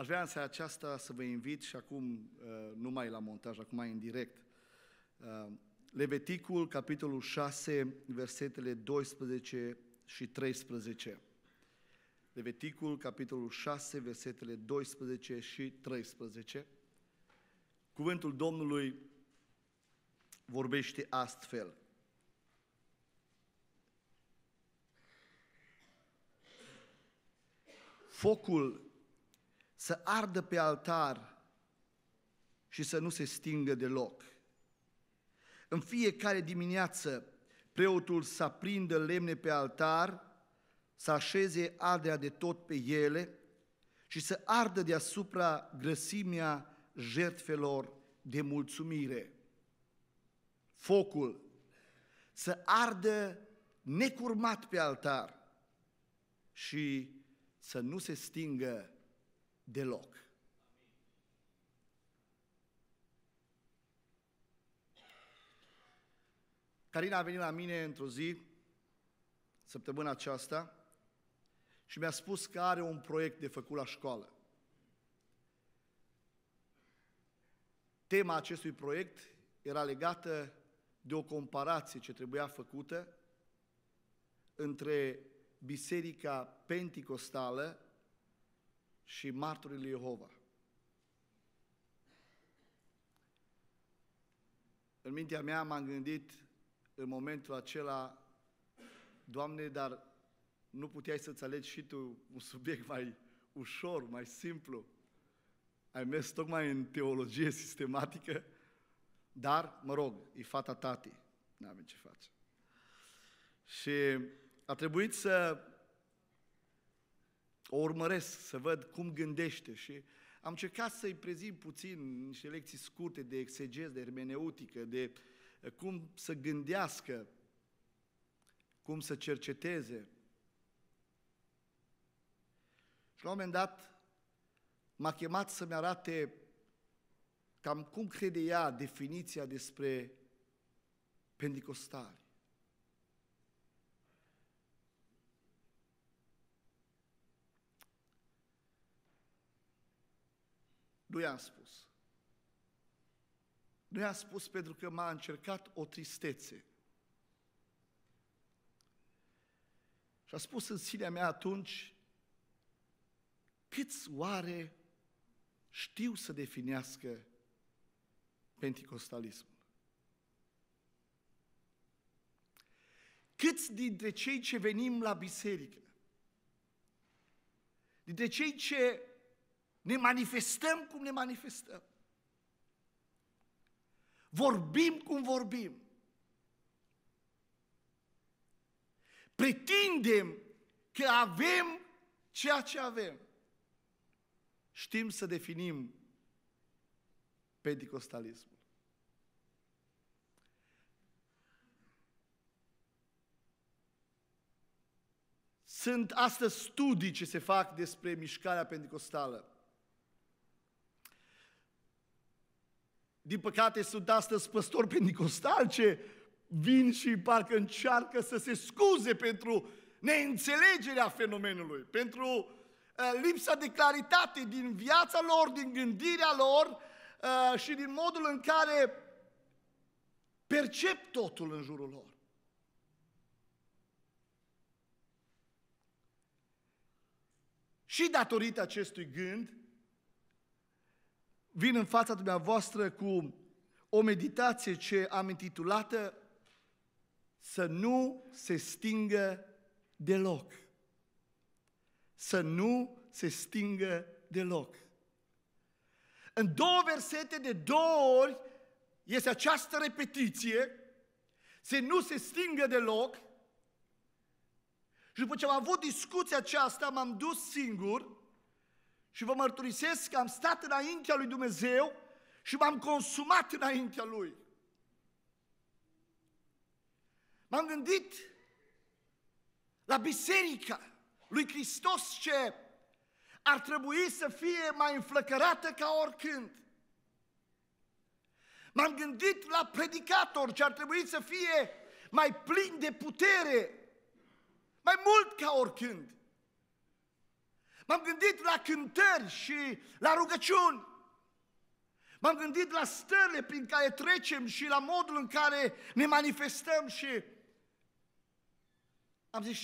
Aș vrea în seara aceasta să vă invit și acum, uh, nu mai la montaj, acum mai în direct, uh, Leviticul, capitolul 6, versetele 12 și 13. Leviticul, capitolul 6, versetele 12 și 13. Cuvântul Domnului vorbește astfel. Focul să ardă pe altar și să nu se stingă deloc. În fiecare dimineață, preotul să prindă lemne pe altar, să așeze adea de tot pe ele și să ardă deasupra grăsimea jertfelor de mulțumire. Focul să ardă necurmat pe altar și să nu se stingă deloc. Carina a venit la mine într-o zi, săptămâna aceasta, și mi-a spus că are un proiect de făcut la școală. Tema acestui proiect era legată de o comparație ce trebuia făcută între Biserica Pentecostală și martorii lui Jehova. În mintea mea m-am gândit în momentul acela, Doamne, dar nu puteai să-ți alegi și tu un subiect mai ușor, mai simplu. Ai mers tocmai în teologie sistematică, dar, mă rog, e fata tati. N-avem ce face. Și a trebuit să o urmăresc să văd cum gândește și am încercat să-i prezint puțin niște lecții scurte de exegez, de hermeneutică, de eh, cum să gândească, cum să cerceteze. Și la un moment dat m-a chemat să-mi arate cam cum crede ea definiția despre pentecostali. Nu i-am spus. Nu i-am spus pentru că m-a încercat o tristețe. Și a spus în sinea mea atunci, câți oare știu să definească penticostalismul? Câți dintre cei ce venim la biserică, dintre cei ce ne manifestăm cum ne manifestăm. Vorbim cum vorbim. Pretindem că avem ceea ce avem. Știm să definim pentecostalismul. Sunt astăzi studii ce se fac despre mișcarea pentecostală. Din păcate sunt astăzi păstori pentecostal ce vin și parcă încearcă să se scuze pentru neînțelegerea fenomenului, pentru uh, lipsa de claritate din viața lor, din gândirea lor uh, și din modul în care percep totul în jurul lor. Și datorită acestui gând, vin în fața dumneavoastră cu o meditație ce am intitulată Să nu se stingă deloc. Să nu se stingă deloc. În două versete de două ori este această repetiție, „Să nu se stingă deloc. Și după ce am avut discuția aceasta, m-am dus singur și vă mărturisesc că am stat înaintea lui Dumnezeu și m-am consumat înaintea lui. M-am gândit la biserica lui Hristos ce ar trebui să fie mai înflăcărată ca oricând. M-am gândit la predicator ce ar trebui să fie mai plin de putere, mai mult ca oricând. M-am gândit la cântări și la rugăciuni. M-am gândit la stările prin care trecem și la modul în care ne manifestăm și am zis,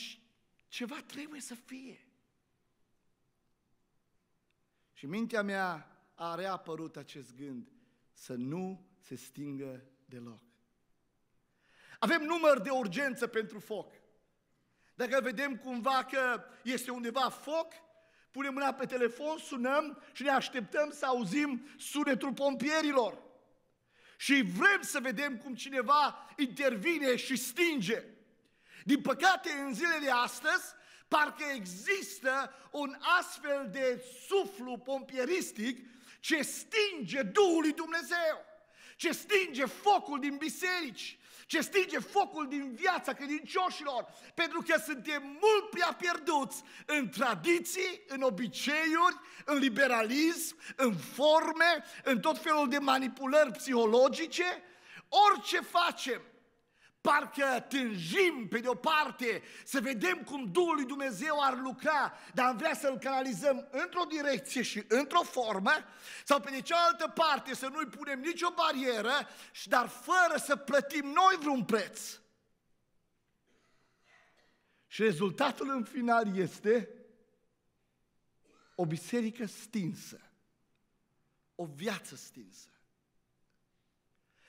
ceva trebuie să fie. Și mintea mea a reapărut acest gând, să nu se stingă deloc. Avem număr de urgență pentru foc. Dacă vedem cumva că este undeva foc, punem mâna pe telefon, sunăm și ne așteptăm să auzim sunetul pompierilor. Și vrem să vedem cum cineva intervine și stinge. Din păcate, în zilele de astăzi, parcă există un astfel de suflu pompieristic ce stinge Duhul lui Dumnezeu, ce stinge focul din biserici, ce stinge focul din viața credincioșilor, pentru că suntem mult prea pierduți în tradiții, în obiceiuri, în liberalism, în forme, în tot felul de manipulări psihologice. Orice facem, parcă tânjim pe de-o parte să vedem cum Duhul lui Dumnezeu ar lucra, dar am vrea să-L canalizăm într-o direcție și într-o formă, sau pe de cealaltă parte să nu-i punem nicio barieră, dar fără să plătim noi vreun preț. Și rezultatul în final este o biserică stinsă, o viață stinsă.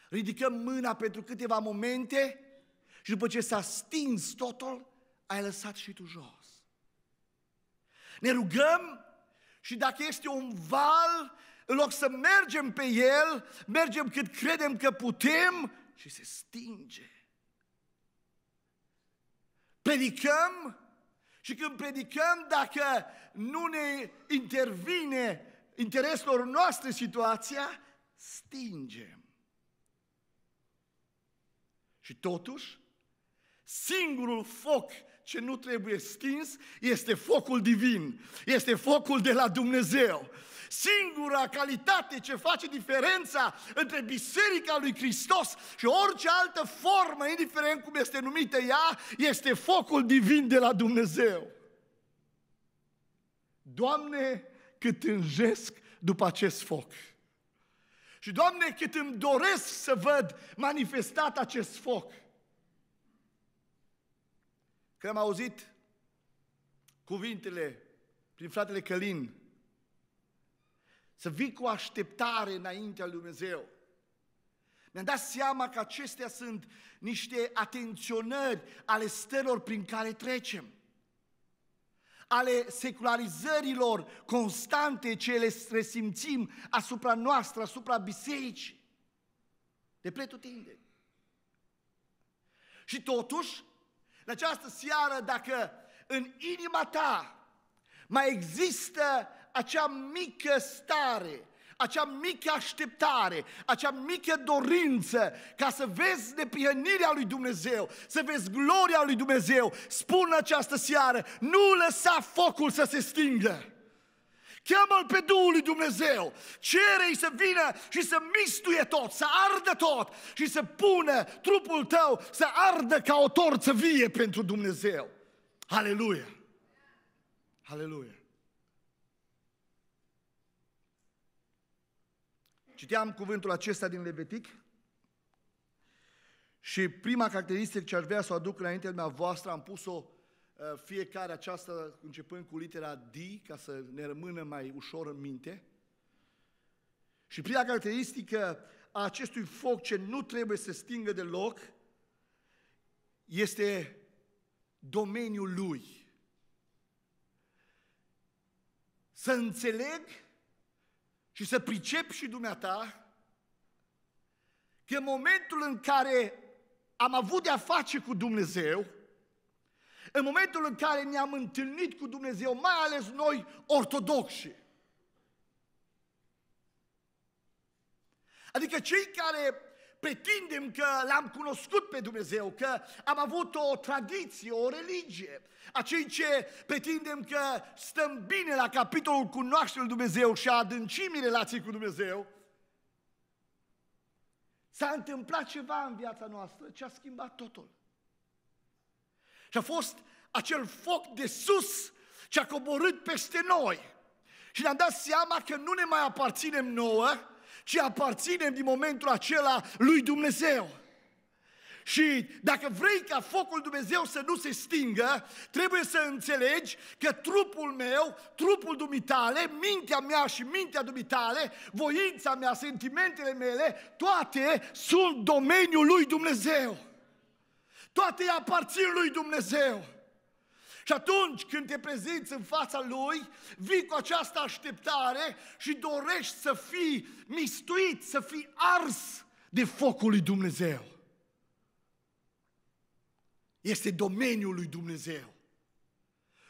Ridicăm mâna pentru câteva momente și după ce s-a stins totul, ai lăsat și tu jos. Ne rugăm și dacă este un val, în loc să mergem pe el, mergem cât credem că putem și se stinge. Predicăm și când predicăm, dacă nu ne intervine intereselor noastre situația, stingem. Și totuși, Singurul foc ce nu trebuie stins este focul divin, este focul de la Dumnezeu. Singura calitate ce face diferența între Biserica lui Hristos și orice altă formă, indiferent cum este numită ea, este focul divin de la Dumnezeu. Doamne, cât înjesc după acest foc. Și, Doamne, cât îmi doresc să văd manifestat acest foc. Când am auzit cuvintele prin fratele Călin, să vii cu așteptare înaintea lui Dumnezeu, mi-am dat seama că acestea sunt niște atenționări ale stărilor prin care trecem ale secularizărilor constante ce le resimțim asupra noastră, asupra bisericii, de pretutindeni. Și totuși, în această seară, dacă în inima ta mai există acea mică stare, acea mică așteptare, acea mică dorință ca să vezi neprihănirea lui Dumnezeu, să vezi gloria lui Dumnezeu, spun această seară, nu lăsa focul să se stingă. Cheamă-L pe Duhul lui Dumnezeu. Cere-i să vină și să mistuie tot, să ardă tot și să pună trupul tău să ardă ca o torță vie pentru Dumnezeu. Aleluia! Aleluia! Citeam cuvântul acesta din Levitic și prima caracteristică ce aș vrea să o aduc înaintea mea voastră am pus-o Eh, fiecare aceasta începând cu litera D, ca să ne rămână mai ușor în minte. Și prima caracteristică a acestui foc ce nu trebuie să stingă deloc este domeniul lui. Să înțeleg și să pricep și dumneata că în momentul în care am avut de-a face cu Dumnezeu, în momentul în care ne-am întâlnit cu Dumnezeu, mai ales noi ortodoxi, adică cei care pretindem că l-am cunoscut pe Dumnezeu, că am avut o tradiție, o religie, acei ce pretindem că stăm bine la capitolul cunoașterii Dumnezeu și adâncim relații cu Dumnezeu, s-a întâmplat ceva în viața noastră ce a schimbat totul. Și a fost acel foc de sus ce a coborât peste noi. Și ne-am dat seama că nu ne mai aparținem nouă, ci aparținem din momentul acela lui Dumnezeu. Și dacă vrei ca focul Dumnezeu să nu se stingă, trebuie să înțelegi că trupul meu, trupul dumitale, mintea mea și mintea dumitale, voința mea, sentimentele mele, toate sunt domeniul lui Dumnezeu. Toate aparțin lui Dumnezeu. Și atunci când te prezinți în fața Lui, vii cu această așteptare și dorești să fii mistuit, să fii ars de focul lui Dumnezeu. Este domeniul lui Dumnezeu.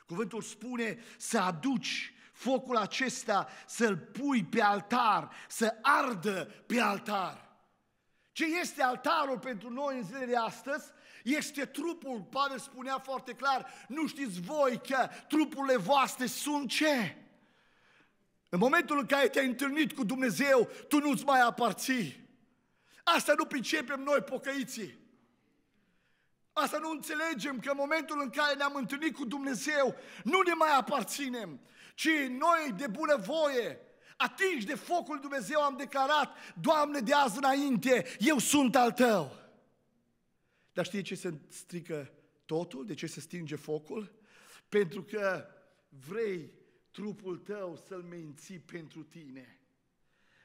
Cuvântul spune să aduci focul acesta, să-l pui pe altar, să ardă pe altar. Ce este altarul pentru noi în zilele de astăzi? Este trupul, Pavel spunea foarte clar, nu știți voi că trupurile voastre sunt ce? În momentul în care te-ai întâlnit cu Dumnezeu, tu nu-ți mai aparții. Asta nu pricepem noi, pocăiții. Asta nu înțelegem că în momentul în care ne-am întâlnit cu Dumnezeu, nu ne mai aparținem, ci noi de bună voie, atingi de focul Dumnezeu, am declarat, Doamne, de azi înainte, eu sunt al Tău. Dar știi ce se strică totul? De ce se stinge focul? Pentru că vrei trupul tău să-l menții pentru tine.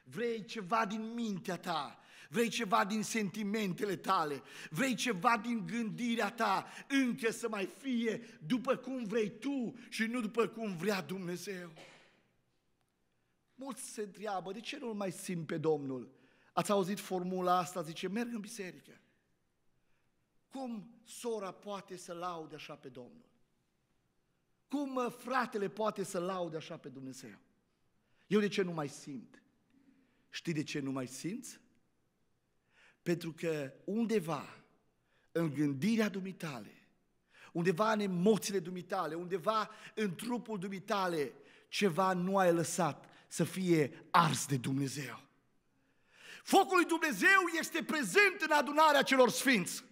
Vrei ceva din mintea ta, vrei ceva din sentimentele tale, vrei ceva din gândirea ta, încă să mai fie după cum vrei tu și nu după cum vrea Dumnezeu. Mulți se întreabă, de ce nu mai simt pe Domnul? Ați auzit formula asta, zice, merg în biserică. Cum sora poate să laude așa pe Domnul? Cum fratele poate să laude așa pe Dumnezeu? Eu de ce nu mai simt? Știi de ce nu mai simți? Pentru că undeva, în gândirea dumitale, undeva în emoțiile dumitale, undeva în trupul dumitale, ceva nu ai lăsat să fie ars de Dumnezeu. Focul lui Dumnezeu este prezent în adunarea celor sfinți.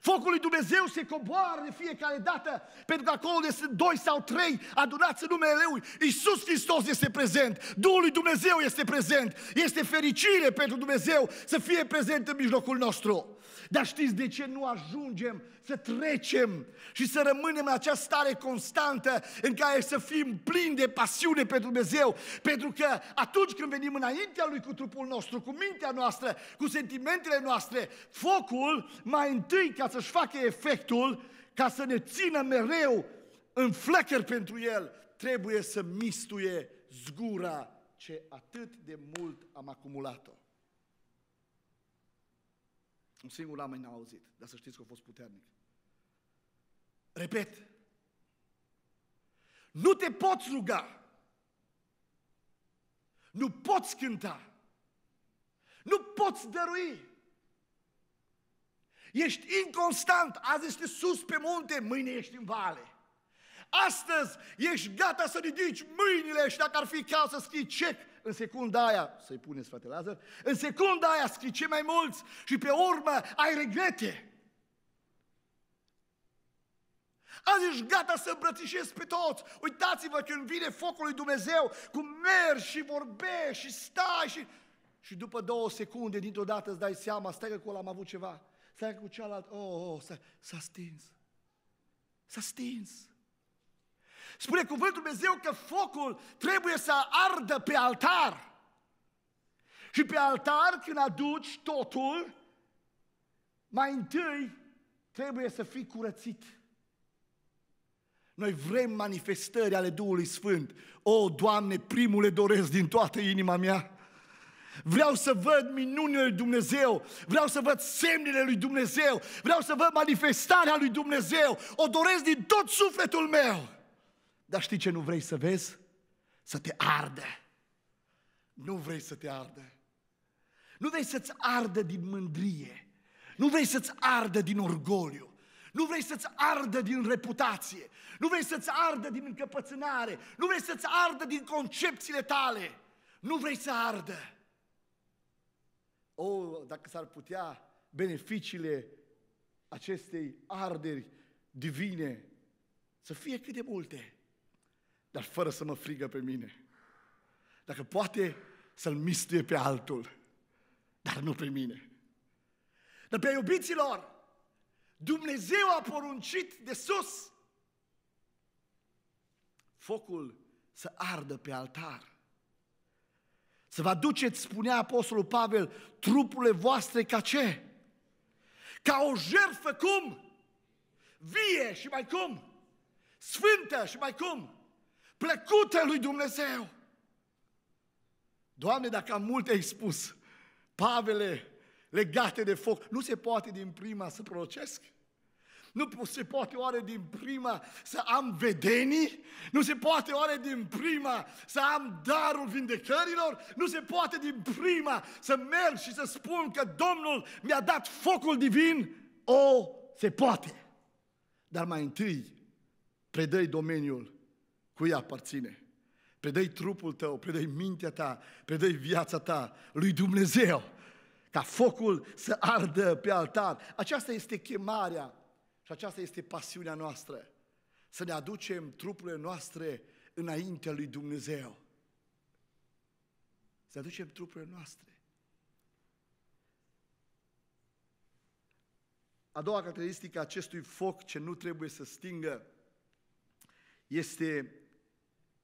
Focul lui Dumnezeu se coboară de fiecare dată, pentru că acolo unde sunt doi sau trei adunați în numele Lui, Iisus Hristos este prezent, Duhul lui Dumnezeu este prezent, este fericire pentru Dumnezeu să fie prezent în mijlocul nostru. Dar știți de ce nu ajungem să trecem și să rămânem în această stare constantă în care să fim plini de pasiune pentru Dumnezeu? Pentru că atunci când venim înaintea Lui cu trupul nostru, cu mintea noastră, cu sentimentele noastre, focul mai întâi ca să-și facă efectul ca să ne țină mereu în flăcări pentru El, trebuie să mistuie zgura ce atât de mult am acumulat-o. Un singur am n-a auzit, dar să știți că a fost puternic. Repet, nu te poți ruga, nu poți cânta, nu poți dărui, Ești inconstant, azi ești sus pe munte, mâine ești în vale. Astăzi ești gata să ridici mâinile și dacă ar fi caz să scrii cec, în secunda aia, să-i puneți frate Lazar, în secunda aia scrii cei mai mulți și pe urmă ai regrete. Azi ești gata să îmbrățișezi pe toți. Uitați-vă când vine focul lui Dumnezeu, cum mergi și vorbești și stai și... Și după două secunde, dintr-o dată îți dai seama, stai că acolo am avut ceva stai cu cealaltă, oh, oh, oh s-a, s-a stins. S-a stins. Spune cuvântul Dumnezeu că focul trebuie să ardă pe altar. Și pe altar, când aduci totul, mai întâi trebuie să fii curățit. Noi vrem manifestări ale Duhului Sfânt. O, Doamne, le doresc din toată inima mea Vreau să văd minunile lui Dumnezeu, vreau să văd semnele lui Dumnezeu, vreau să văd manifestarea lui Dumnezeu, o doresc din tot sufletul meu. Dar știi ce nu vrei să vezi? Să te arde. Nu vrei să te arde. Nu vrei să-ți ardă din mândrie. Nu vrei să-ți ardă din orgoliu. Nu vrei să-ți ardă din reputație. Nu vrei să-ți ardă din încăpățânare. Nu vrei să-ți ardă din concepțiile tale. Nu vrei să ardă o, oh, dacă s-ar putea, beneficiile acestei arderi divine să fie cât de multe, dar fără să mă frigă pe mine. Dacă poate să-l mistuie pe altul, dar nu pe mine. Dar pe iubiților, Dumnezeu a poruncit de sus focul să ardă pe altar. Să vă aduceți, spunea Apostolul Pavel, trupurile voastre ca ce? Ca o jertfă cum? Vie și mai cum? Sfântă și mai cum? Plăcută lui Dumnezeu! Doamne, dacă am multe ai spus, Pavele legate de foc, nu se poate din prima să prorocesc? Nu se poate oare din prima să am vedenii? Nu se poate oare din prima să am darul vindecărilor? Nu se poate din prima să merg și să spun că Domnul mi-a dat focul divin? O, se poate! Dar mai întâi predăi domeniul cui aparține. Predăi trupul tău, predăi mintea ta, predăi viața ta lui Dumnezeu ca focul să ardă pe altar. Aceasta este chemarea și aceasta este pasiunea noastră, să ne aducem trupurile noastre înaintea lui Dumnezeu. Să ne aducem trupurile noastre. A doua caracteristică a acestui foc ce nu trebuie să stingă este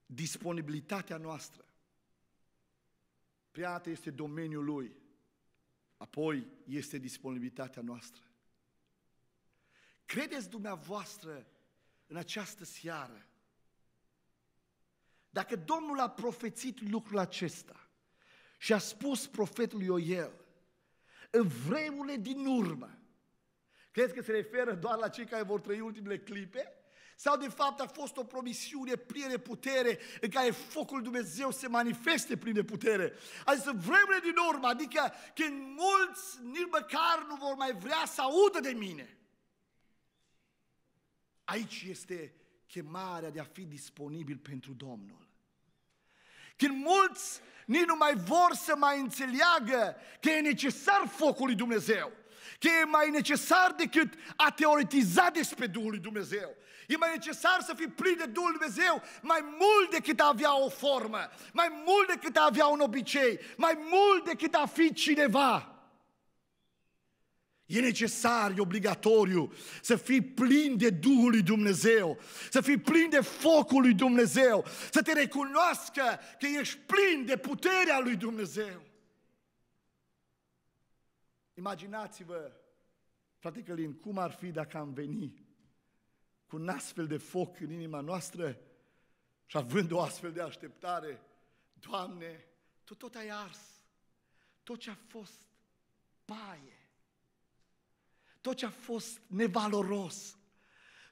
disponibilitatea noastră. Prima este domeniul lui, apoi este disponibilitatea noastră. Credeți dumneavoastră în această seară, dacă Domnul a profețit lucrul acesta și a spus profetului Oiel, în vremurile din urmă, crezi că se referă doar la cei care vor trăi ultimele clipe? Sau de fapt a fost o promisiune plină de putere în care focul Dumnezeu se manifeste prin de putere. Adică vremurile din urmă, adică când mulți nici măcar nu vor mai vrea să audă de mine. Aici este chemarea de a fi disponibil pentru Domnul. Când mulți nici nu mai vor să mai înțeleagă că e necesar focul lui Dumnezeu, că e mai necesar decât a teoretiza despre Duhul lui Dumnezeu. E mai necesar să fii plin de Duhul lui Dumnezeu mai mult decât a avea o formă, mai mult decât a avea un obicei, mai mult decât a fi cineva. E necesar, e obligatoriu să fii plin de Duhul lui Dumnezeu, să fii plin de focul lui Dumnezeu, să te recunoască că ești plin de puterea lui Dumnezeu. Imaginați-vă, frate Călin, cum ar fi dacă am veni cu un astfel de foc în inima noastră și având o astfel de așteptare, Doamne, Tu tot ai ars, tot ce a fost paie, tot ce a fost nevaloros,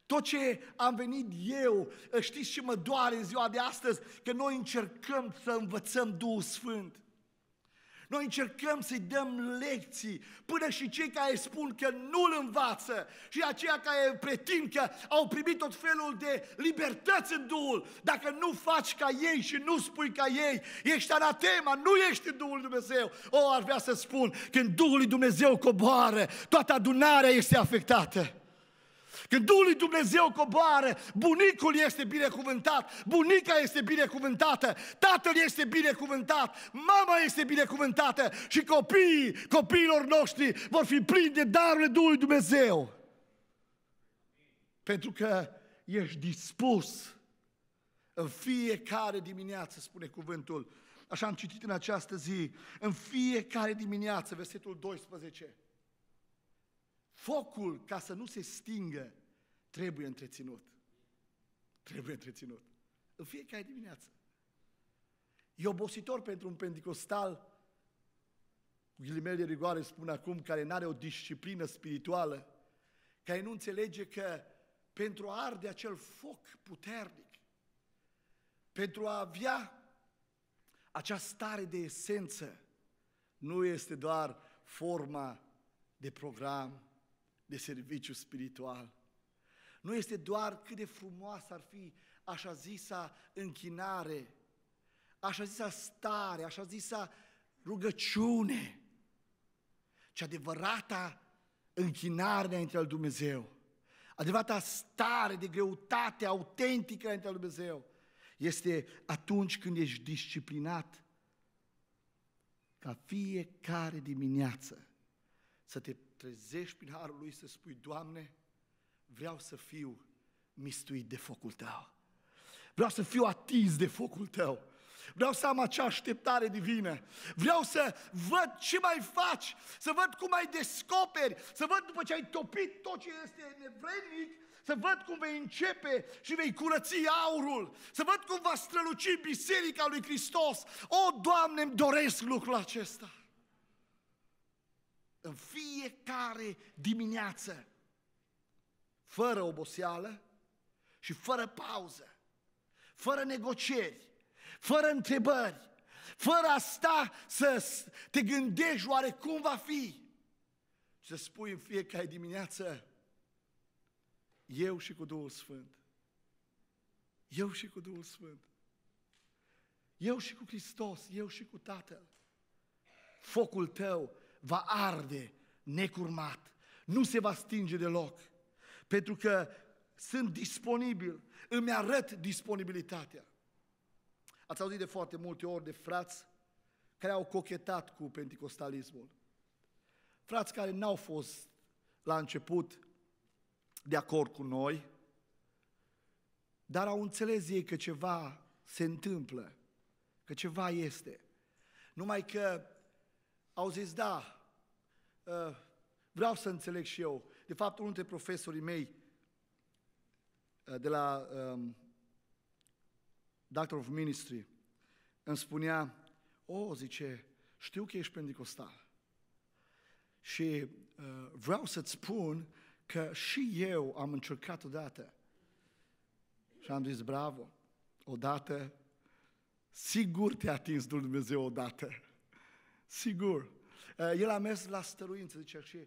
tot ce am venit eu, știți și mă doare în ziua de astăzi, că noi încercăm să învățăm Duhul Sfânt. Noi încercăm să-i dăm lecții, până și cei care spun că nu-l învață și aceia care pretind că au primit tot felul de libertăți în Duhul. Dacă nu faci ca ei și nu spui ca ei, ești anatema, nu ești în Duhul Dumnezeu. O, ar vrea să spun, când Duhul lui Dumnezeu coboară, toată adunarea este afectată. Când Duhul lui Dumnezeu coboară, bunicul este binecuvântat, bunica este binecuvântată, tatăl este binecuvântat, mama este binecuvântată și copiii, copiilor noștri vor fi plini de darurile Duhului Dumnezeu. Pentru că ești dispus în fiecare dimineață, spune cuvântul, așa am citit în această zi, în fiecare dimineață, versetul 12, Focul, ca să nu se stingă, trebuie întreținut. Trebuie întreținut. În fiecare dimineață. E obositor pentru un pentecostal, cu ghilimele de rigoare spun acum, care nu are o disciplină spirituală, care nu înțelege că pentru a arde acel foc puternic, pentru a avea acea stare de esență, nu este doar forma de program, de serviciu spiritual. Nu este doar cât de frumoasă ar fi așa zisa închinare, așa zisa stare, așa zisa rugăciune, ci adevărata închinare înaintea lui Dumnezeu, adevărata stare de greutate autentică înaintea lui Dumnezeu, este atunci când ești disciplinat ca fiecare dimineață să te trezești prin harul lui să spui, Doamne, vreau să fiu mistuit de focul Tău. Vreau să fiu atins de focul Tău. Vreau să am acea așteptare divină. Vreau să văd ce mai faci, să văd cum mai descoperi, să văd după ce ai topit tot ce este nevrednic, să văd cum vei începe și vei curăți aurul, să văd cum va străluci Biserica lui Hristos. O, Doamne, îmi doresc lucrul acesta! în fiecare dimineață, fără oboseală și fără pauză, fără negocieri, fără întrebări, fără a sta să te gândești oare cum va fi. Să spui în fiecare dimineață, eu și cu Duhul Sfânt, eu și cu Duhul Sfânt, eu și cu Hristos, eu și cu Tatăl, focul tău va arde necurmat, nu se va stinge deloc, pentru că sunt disponibil, îmi arăt disponibilitatea. Ați auzit de foarte multe ori de frați care au cochetat cu pentecostalismul. Frați care n-au fost la început de acord cu noi, dar au înțeles ei că ceva se întâmplă, că ceva este. Numai că au zis, da, Uh, vreau să înțeleg și eu. De fapt, unul dintre profesorii mei uh, de la um, Doctor of Ministry îmi spunea, o, oh, zice, știu că ești pentecostal și uh, vreau să-ți spun că și eu am încercat odată. Și am zis, bravo, odată, sigur te-a atins Dumnezeu odată. Sigur. Eh, el a mers la stăruință, zice, și,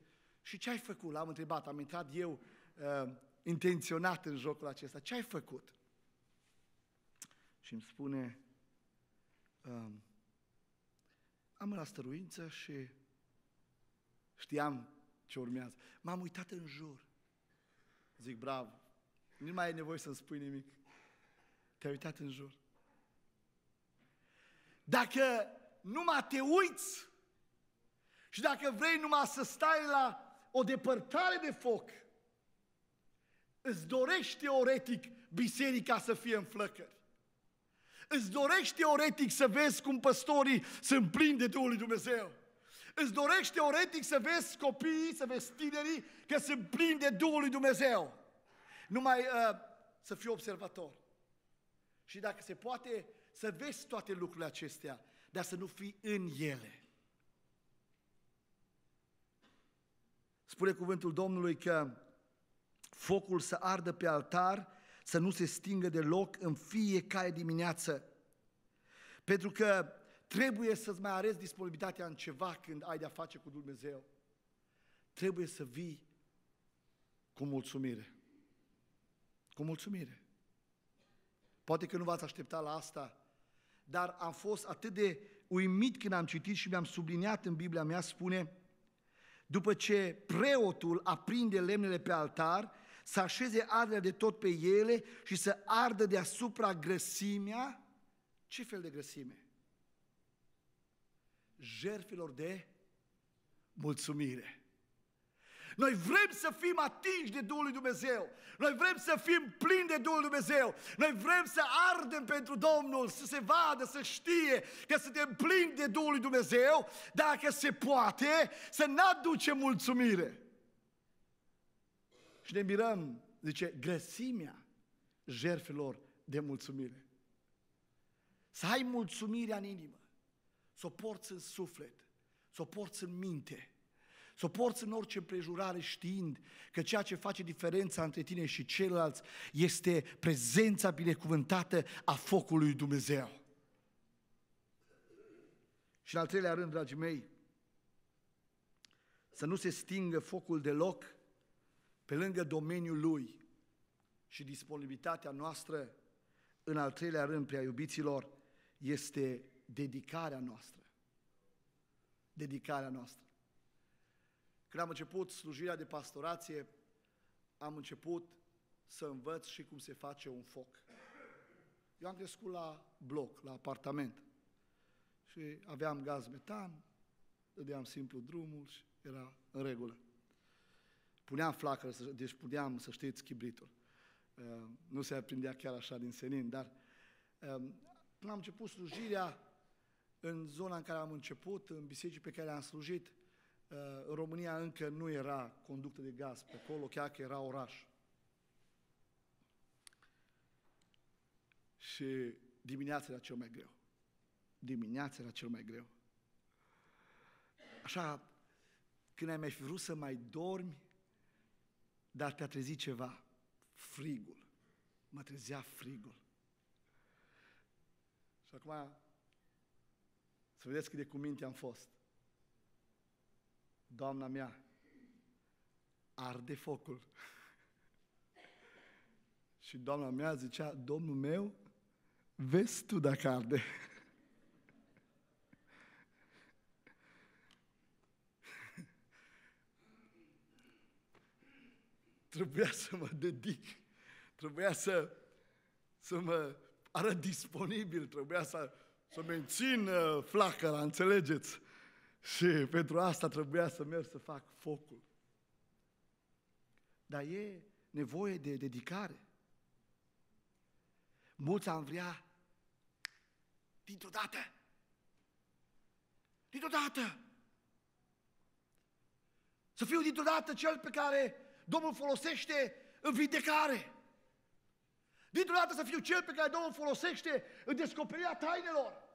și ce ai făcut? L-am întrebat, am intrat eu uh, intenționat în jocul acesta, ce ai făcut? Și îmi spune, uh, am la stăruință și știam ce urmează. M-am uitat în jur. Zic, bravo, nu mai ai nevoie să-mi spui nimic. Te-ai uitat în jur. Dacă numai te uiți și dacă vrei numai să stai la o depărtare de foc, îți dorești teoretic biserica să fie în flăcări. Îți dorești teoretic să vezi cum păstorii sunt plini de Duhul lui Dumnezeu. Îți dorești teoretic să vezi copiii, să vezi tinerii că sunt plini de Duhul lui Dumnezeu. Numai uh, să fii observator. Și dacă se poate, să vezi toate lucrurile acestea, dar să nu fii în ele. Spune cuvântul Domnului că focul să ardă pe altar, să nu se stingă deloc în fiecare dimineață. Pentru că trebuie să-ți mai arezi disponibilitatea în ceva când ai de-a face cu Dumnezeu. Trebuie să vii cu mulțumire. Cu mulțumire. Poate că nu v-ați aștepta la asta, dar am fost atât de uimit când am citit și mi-am subliniat în Biblia mea, spune, după ce preotul aprinde lemnele pe altar, să așeze arderea de tot pe ele și să ardă deasupra grăsimea. Ce fel de grăsime? Jertfelor de mulțumire. Noi vrem să fim atinși de Duhul lui Dumnezeu. Noi vrem să fim plini de Duhul lui Dumnezeu. Noi vrem să ardem pentru Domnul, să se vadă, să știe că suntem plini de Duhul lui Dumnezeu, dacă se poate, să ne aduce mulțumire. Și ne mirăm, zice, grăsimea jertfelor de mulțumire. Să ai mulțumirea în inimă, să o porți în suflet, să o porți în minte, să o porți în orice împrejurare știind că ceea ce face diferența între tine și ceilalți este prezența binecuvântată a focului Dumnezeu. Și în al treilea rând, dragii mei, să nu se stingă focul deloc pe lângă domeniul lui și disponibilitatea noastră, în al treilea rând, prea iubiților, este dedicarea noastră. Dedicarea noastră. Când am început slujirea de pastorație, am început să învăț și cum se face un foc. Eu am crescut la bloc, la apartament. Și aveam gaz metan, dădeam simplu drumul și era în regulă. Puneam flacără, deci puneam, să știți, chibritul. Uh, nu se aprindea chiar așa din senin, dar uh, când am început slujirea, în zona în care am început, în bisericii pe care am slujit, în eh, România încă nu era conductă de gaz, pe acolo chiar că era oraș. Și dimineața era cel mai greu. Dimineața era cel mai greu. Așa, când ai mai fi vrut să mai dormi, dar te-a trezit ceva, frigul. Mă trezea frigul. Și acum, să vedeți cât de cuminte am fost. Doamna mea, arde focul. Și doamna mea zicea, Domnul meu, vezi tu dacă arde. Trebuia să mă dedic, trebuia să, să mă arăt disponibil, trebuia să, să mențin uh, flacăra, înțelegeți? Și pentru asta trebuia să merg să fac focul. Dar e nevoie de dedicare. Mulți am vrea dintr-o dată. Dintr-o dată. Să fiu dintr-o dată cel pe care Domnul folosește în vindecare. Dintr-o dată să fiu cel pe care Domnul folosește în descoperirea tainelor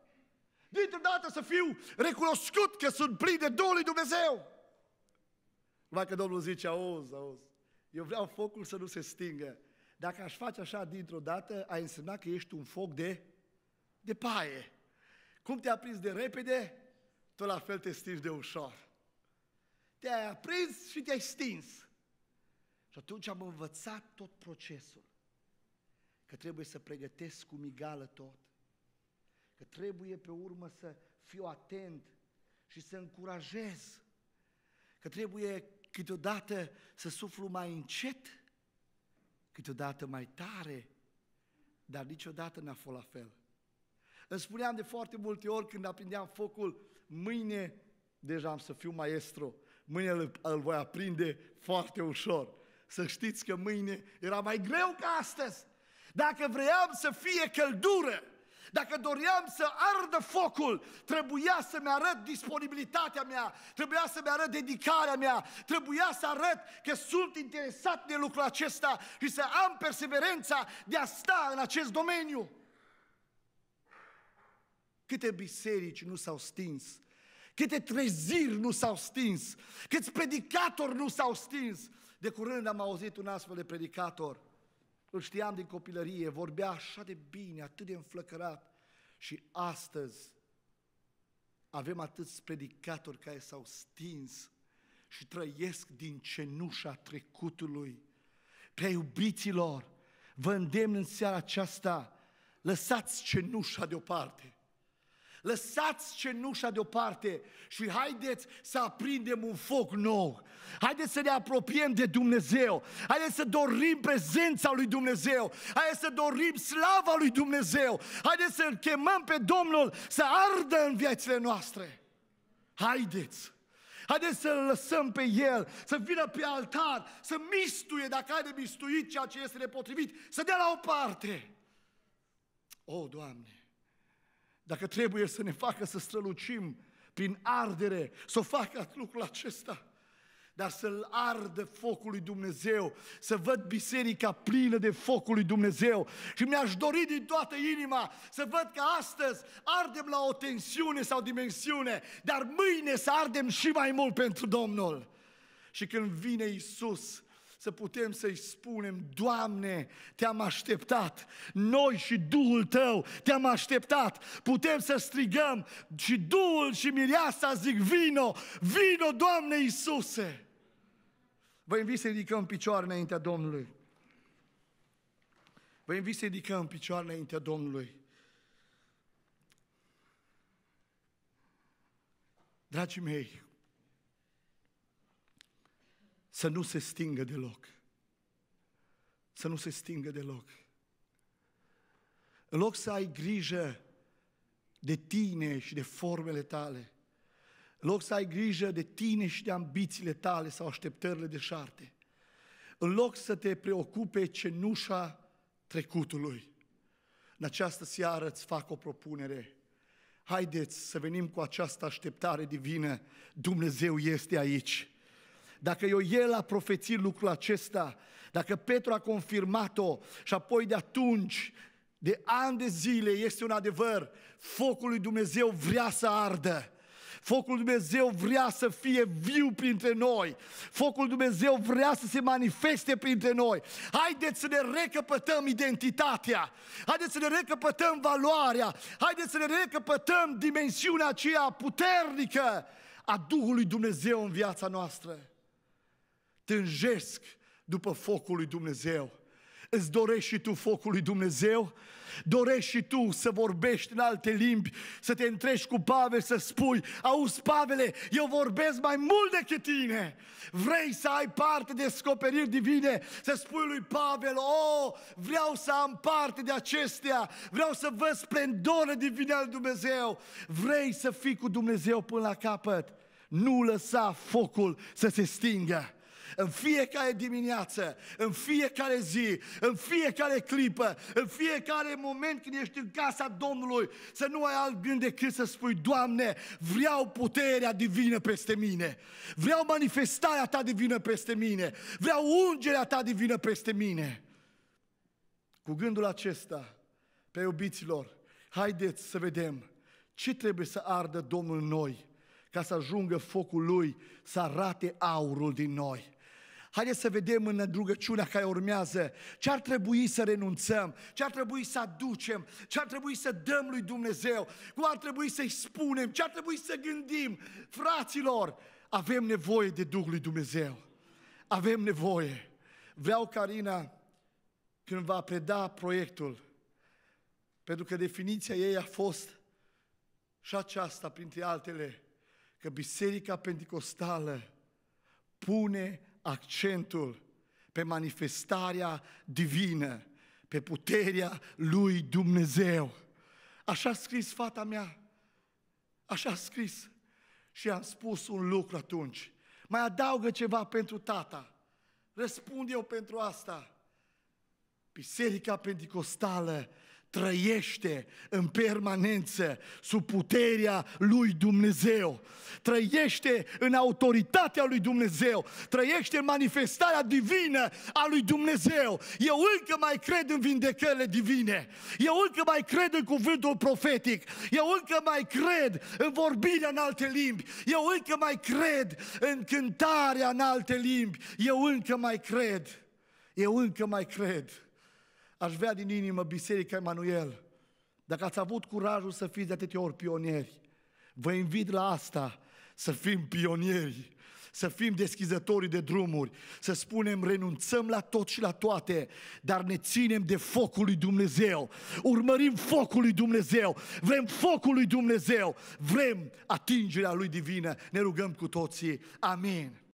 dintr-o dată să fiu recunoscut că sunt plin de Duhul lui Dumnezeu. Numai că Domnul zice, auzi, auzi, eu vreau focul să nu se stingă. Dacă aș face așa dintr-o dată, ai însemna că ești un foc de, de paie. Cum te-a prins de repede, tot la fel te stingi de ușor. Te-ai aprins și te-ai stins. Și atunci am învățat tot procesul. Că trebuie să pregătesc cu migală tot. Că trebuie pe urmă să fiu atent și să încurajez. Că trebuie câteodată să suflu mai încet, câteodată mai tare, dar niciodată n-a fost la fel. Îmi spuneam de foarte multe ori când aprindeam focul, mâine deja am să fiu maestru, mâine îl, voi aprinde foarte ușor. Să știți că mâine era mai greu ca astăzi. Dacă vreau să fie căldură, dacă doream să ardă focul, trebuia să-mi arăt disponibilitatea mea, trebuia să-mi arăt dedicarea mea, trebuia să arăt că sunt interesat de lucrul acesta și să am perseverența de a sta în acest domeniu. Câte biserici nu s-au stins, câte treziri nu s-au stins, câți predicatori nu s-au stins. De curând am auzit un astfel de predicator îl știam din copilărie, vorbea așa de bine, atât de înflăcărat. Și astăzi avem atâți predicatori care s-au stins și trăiesc din cenușa trecutului. Pe iubiților, vă îndemn în seara aceasta, lăsați cenușa deoparte. Lăsați cenușa deoparte și haideți să aprindem un foc nou. Haideți să ne apropiem de Dumnezeu. Haideți să dorim prezența lui Dumnezeu. Haideți să dorim slava lui Dumnezeu. Haideți să chemăm pe Domnul să ardă în viețile noastre. Haideți! Haideți să-L lăsăm pe El, să vină pe altar, să mistuie, dacă ai de mistuit ceea ce este nepotrivit, să dea la o parte. O, Doamne, dacă trebuie să ne facă să strălucim prin ardere, să o facă lucrul acesta, dar să-l ardă focul lui Dumnezeu, să văd biserica plină de focul lui Dumnezeu. Și mi-aș dori din toată inima să văd că astăzi ardem la o tensiune sau dimensiune, dar mâine să ardem și mai mult pentru Domnul. Și când vine Isus, să putem să-i spunem, Doamne, te-am așteptat, noi și Duhul Tău te-am așteptat, putem să strigăm și Duhul și Mireasa zic, vino, vino, Doamne Iisuse! Vă invit să ridicăm picioare înaintea Domnului. Vă invit să ridicăm picioare înaintea Domnului. Dragii mei, să nu se stingă deloc. Să nu se stingă deloc. În loc să ai grijă de tine și de formele tale, în loc să ai grijă de tine și de ambițiile tale sau așteptările de șarte, în loc să te preocupe cenușa trecutului, în această seară îți fac o propunere. Haideți să venim cu această așteptare divină. Dumnezeu este aici. Dacă Ioel a profețit lucrul acesta, dacă Petru a confirmat-o și apoi de atunci, de ani de zile, este un adevăr, focul lui Dumnezeu vrea să ardă. Focul Dumnezeu vrea să fie viu printre noi. Focul Dumnezeu vrea să se manifeste printre noi. Haideți să ne recăpătăm identitatea. Haideți să ne recăpătăm valoarea. Haideți să ne recăpătăm dimensiunea aceea puternică a Duhului Dumnezeu în viața noastră tânjesc după focul lui Dumnezeu. Îți dorești și tu focul lui Dumnezeu? Dorești și tu să vorbești în alte limbi, să te întrești cu Pavel, să spui, auzi Pavele, eu vorbesc mai mult decât tine. Vrei să ai parte de descoperiri divine, să spui lui Pavel, oh, vreau să am parte de acestea, vreau să văd splendoră divină al Dumnezeu. Vrei să fii cu Dumnezeu până la capăt. Nu lăsa focul să se stingă în fiecare dimineață, în fiecare zi, în fiecare clipă, în fiecare moment când ești în casa Domnului, să nu ai alt gând decât să spui, Doamne, vreau puterea divină peste mine, vreau manifestarea Ta divină peste mine, vreau ungerea Ta divină peste mine. Cu gândul acesta, pe iubiților, haideți să vedem ce trebuie să ardă Domnul în noi ca să ajungă focul Lui să arate aurul din noi. Haideți să vedem în rugăciunea care urmează ce ar trebui să renunțăm, ce ar trebui să aducem, ce ar trebui să dăm lui Dumnezeu, cum ar trebui să-i spunem, ce ar trebui să gândim. Fraților, avem nevoie de Duhul lui Dumnezeu. Avem nevoie. Vreau Carina, când va preda proiectul, pentru că definiția ei a fost și aceasta, printre altele, că Biserica Pentecostală pune accentul pe manifestarea divină, pe puterea lui Dumnezeu. Așa a scris fata mea, așa a scris și am spus un lucru atunci. Mai adaugă ceva pentru tata. Răspund eu pentru asta. Biserica Pentecostală trăiește în permanență sub puterea lui Dumnezeu, trăiește în autoritatea lui Dumnezeu, trăiește în manifestarea divină a lui Dumnezeu. Eu încă mai cred în vindecările divine, eu încă mai cred în cuvântul profetic, eu încă mai cred în vorbirea în alte limbi, eu încă mai cred în cântarea în alte limbi, eu încă mai cred, eu încă mai cred. Aș vrea din inimă Biserica Emanuel, dacă ați avut curajul să fiți de atâtea ori pionieri, vă invit la asta, să fim pionieri, să fim deschizători de drumuri, să spunem renunțăm la tot și la toate, dar ne ținem de focul lui Dumnezeu. Urmărim focul lui Dumnezeu, vrem focul lui Dumnezeu, vrem atingerea lui divină. Ne rugăm cu toții. Amin.